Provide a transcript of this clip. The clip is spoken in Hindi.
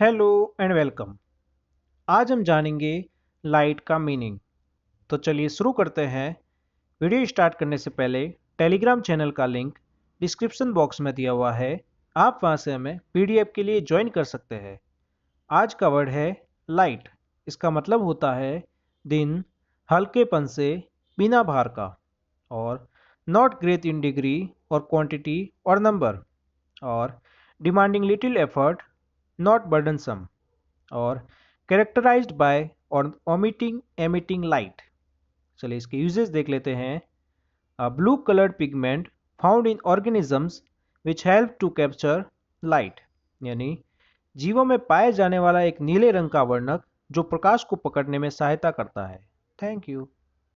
हेलो एंड वेलकम आज हम जानेंगे लाइट का मीनिंग तो चलिए शुरू करते हैं वीडियो स्टार्ट करने से पहले टेलीग्राम चैनल का लिंक डिस्क्रिप्शन बॉक्स में दिया हुआ है आप वहां से हमें पीडीएफ के लिए ज्वाइन कर सकते हैं आज का वर्ड है लाइट इसका मतलब होता है दिन हल्केपन से बिना भार का और नॉट ग्रेट इन डिग्री और क्वांटिटी और नंबर और demanding little effort not burdensome, और characterized by और omitting emitting light. चलिए इसके uses देख लेते हैं A blue colored pigment found in organisms which help to capture light. यानी जीवों में पाए जाने वाला एक नीले रंग का वर्णक जो प्रकाश को पकड़ने में सहायता करता है थैंक यू